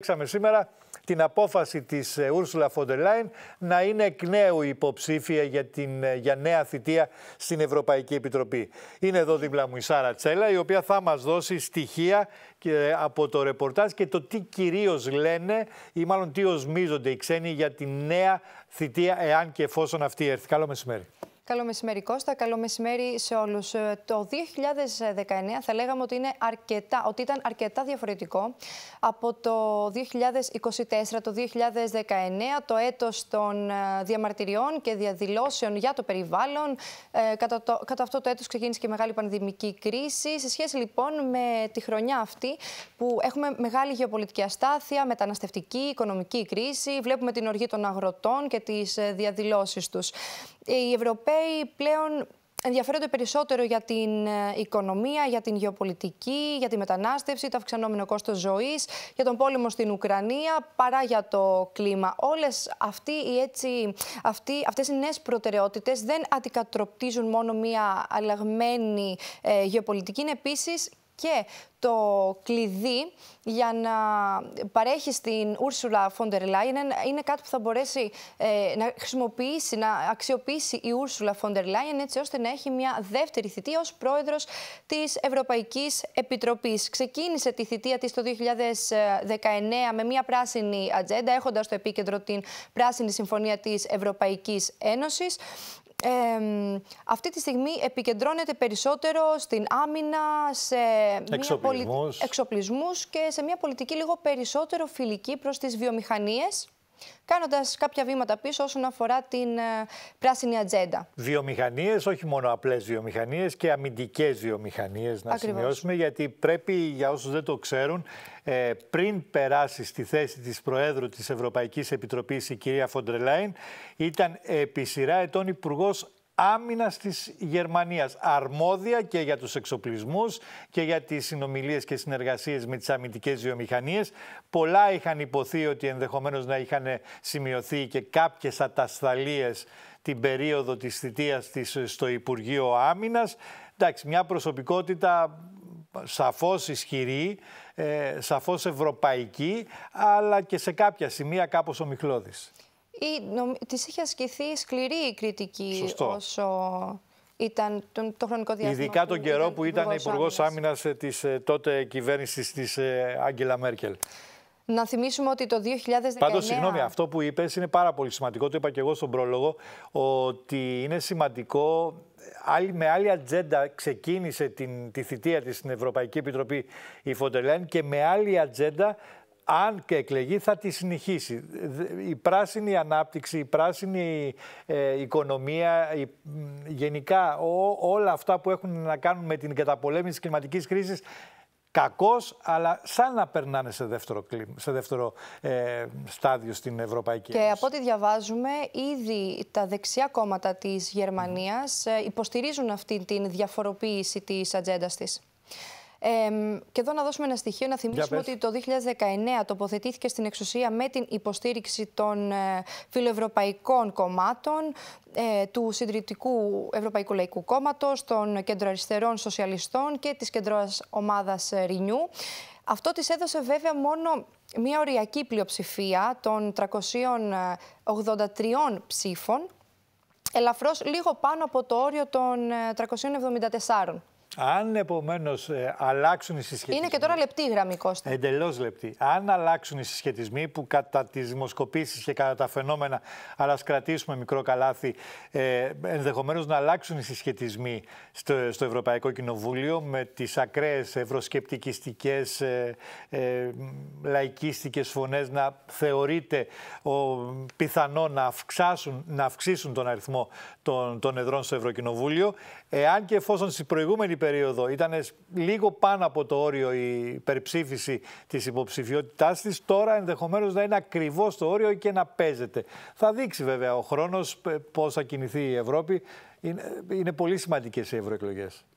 Ξαμε σήμερα την απόφαση της ε, Ursula von der Leyen να είναι εκ νέου υποψήφια για, την, ε, για νέα θητεία στην Ευρωπαϊκή Επιτροπή. Είναι εδώ δίπλα μου η Σάρα Τσέλα, η οποία θα μας δώσει στοιχεία και ε, από το ρεπορτάζ και το τι κυρίως λένε ή μάλλον τι οσμίζονται οι ξένοι για τη νέα θητεία, εάν και εφόσον αυτή έρθει. Καλό μεσημέρι. Καλό μεσημέρι Κώστα, καλό μεσημέρι σε όλους. Ε, το 2019 θα λέγαμε ότι, είναι αρκετά, ότι ήταν αρκετά διαφορετικό από το 2024, το 2019, το έτος των ε, διαμαρτυριών και διαδηλώσεων για το περιβάλλον. Ε, κατά, το, κατά αυτό το έτος ξεκίνησε και η μεγάλη πανδημική κρίση. Σε σχέση λοιπόν με τη χρονιά αυτή που έχουμε μεγάλη γεωπολιτική αστάθεια, μεταναστευτική, οικονομική κρίση, βλέπουμε την οργή των αγροτών και τις διαδηλώσεις τους οι Ευρωπαίοι πλέον ενδιαφέρονται περισσότερο για την ε, οικονομία, για την γεωπολιτική, για τη μετανάστευση, το αυξανόμενο κόστος ζωής, για τον πόλεμο στην Ουκρανία, παρά για το κλίμα. Όλες αυτοί, έτσι, αυτές οι νέες προτεραιότητες δεν αντικατροπτίζουν μόνο μία αλλαγμένη ε, γεωπολιτική, είναι επίσης και το κλειδί για να παρέχει στην Ursula von der είναι κάτι που θα μπορέσει ε, να χρησιμοποιήσει, να αξιοποιήσει η Ursula von der Leyen έτσι ώστε να έχει μια δεύτερη θητεία ως πρόεδρος της Ευρωπαϊκής Επιτροπής. Ξεκίνησε τη θητεία της το 2019 με μια πράσινη ατζέντα έχοντας στο επίκεντρο την Πράσινη Συμφωνία της Ευρωπαϊκής Ένωσης αυτή τη στιγμή επικεντρώνεται περισσότερο στην άμυνα, σε εξοπλισμούς. εξοπλισμούς και σε μια πολιτική λίγο περισσότερο φιλική προς τις βιομηχανίες κάνοντας κάποια βήματα πίσω όσον αφορά την ε, πράσινη ατζέντα. Βιομηχανίες, όχι μόνο απλές βιομηχανίες και αμυντικές βιομηχανίες, να σημειώσουμε, γιατί πρέπει για όσους δεν το ξέρουν, ε, πριν περάσει στη θέση της Προέδρου της Ευρωπαϊκής Επιτροπής η κυρία Φοντρελάιν, ήταν επί σειρά ετών υπουργός άμυνας της Γερμανίας. Αρμόδια και για τους εξοπλισμούς και για τις συνομιλίες και συνεργασίες με τις αμυντικές βιομηχανίες. Πολλά είχαν υποθεί ότι ενδεχομένως να είχαν σημειωθεί και κάποιες ατασταλίες την περίοδο της θητείας της στο Υπουργείο Άμυνας. Εντάξει, μια προσωπικότητα σαφώς ισχυρή, ε, σαφώς ευρωπαϊκή, αλλά και σε κάποια σημεία κάπως ομιχλώδης ή νομ... της είχε ασκηθεί σκληρή η κριτική Σωστό. όσο ήταν το, το χρονικό διάστημα. Ειδικά τον καιρό που ήταν υπουργός άμυνα ε, της ε, τότε κυβέρνησης της ε, Άγγελα Μέρκελ. Να θυμίσουμε ότι το 2019. Πάντως, συγγνώμη, αυτό που είπες είναι πάρα πολύ σημαντικό. Το είπα και εγώ στον πρόλογο. Ότι είναι σημαντικό. Με άλλη ατζέντα ξεκίνησε την, τη θητεία της στην Ευρωπαϊκή Επιτροπή η Φοντελέν και με άλλη ατζέντα αν και εκλεγεί θα τη συνεχίσει. Η πράσινη ανάπτυξη, η πράσινη ε, οικονομία, γενικά ό, όλα αυτά που έχουν να κάνουν με την καταπολέμηση της κλιματικής κρίσης κακός, αλλά σαν να περνάνε σε δεύτερο, σε δεύτερο ε, στάδιο στην Ευρωπαϊκή Ένωση. Και από ό,τι διαβάζουμε, ήδη τα δεξιά κόμματα της Γερμανίας ε, υποστηρίζουν αυτή την διαφοροποίηση της ατζέντας της και εδώ να δώσουμε ένα στοιχείο, να θυμίσουμε ότι το 2019 τοποθετήθηκε στην εξουσία με την υποστήριξη των ε, φιλοευρωπαϊκών κομμάτων, ε, του Συντηρητικού Ευρωπαϊκού Λαϊκού Κόμματος, των κεντροαριστερών σοσιαλιστών και της κεντρώα ομάδα Ρινιού. Αυτό της έδωσε βέβαια μόνο μια οριακή πλειοψηφία των 383 ψήφων, ελαφρώς λίγο πάνω από το όριο των 374. Ε, αν επομένως ε, αλλάξουν οι συσχετισμοί. Είναι και τώρα λεπτή η γραμμή, Κώστα. Εντελώς λεπτή. Αν αλλάξουν οι συσχετισμοί που κατά τις δημοσκοπήσεις και κατά τα φαινόμενα, αλλά ας κρατήσουμε μικρό καλάθι, ε, ενδεχομένως να αλλάξουν οι συσχετισμοί στο, στο Ευρωπαϊκό Κοινοβούλιο με τις ακραίες ευρωσκεπτικιστικές, ε, ε, λαϊκίστικες φωνές να θεωρείται ο, πιθανό να, αυξάσουν, να αυξήσουν τον αριθμό των, των εδρών στο Ευρωκοινοβούλιο. Εάν και εφόσον στην προηγούμενη περίοδο ήταν λίγο πάνω από το όριο η υπερψήφιση της υποψηφιότητάς της, τώρα ενδεχομένως να είναι ακριβώς το όριο και να παίζεται. Θα δείξει βέβαια ο χρόνος ε, πώς θα κινηθεί η Ευρώπη. Είναι, ε, είναι πολύ σημαντικές οι ευρωεκλογές.